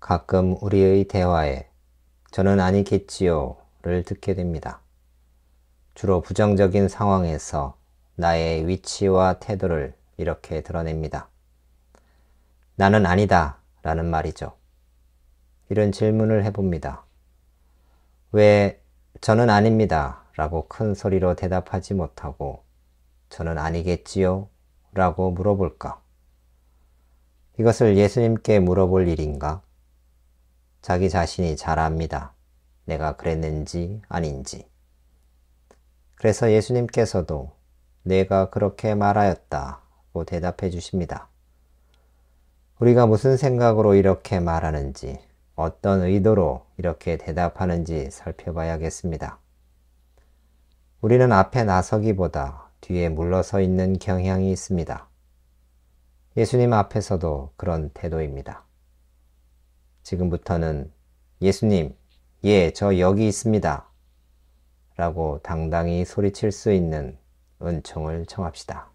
가끔 우리의 대화에 저는 아니겠지요를 듣게 됩니다. 주로 부정적인 상황에서 나의 위치와 태도를 이렇게 드러냅니다. 나는 아니다 라는 말이죠. 이런 질문을 해봅니다. 왜 저는 아닙니다 라고 큰 소리로 대답하지 못하고 저는 아니겠지요 라고 물어볼까? 이것을 예수님께 물어볼 일인가? 자기 자신이 잘 압니다. 내가 그랬는지 아닌지. 그래서 예수님께서도 내가 그렇게 말하였다고 대답해 주십니다. 우리가 무슨 생각으로 이렇게 말하는지, 어떤 의도로 이렇게 대답하는지 살펴봐야겠습니다. 우리는 앞에 나서기보다 뒤에 물러서 있는 경향이 있습니다. 예수님 앞에서도 그런 태도입니다. 지금부터는 예수님, 예, 저 여기 있습니다. 라고 당당히 소리칠 수 있는 은총을 청합시다.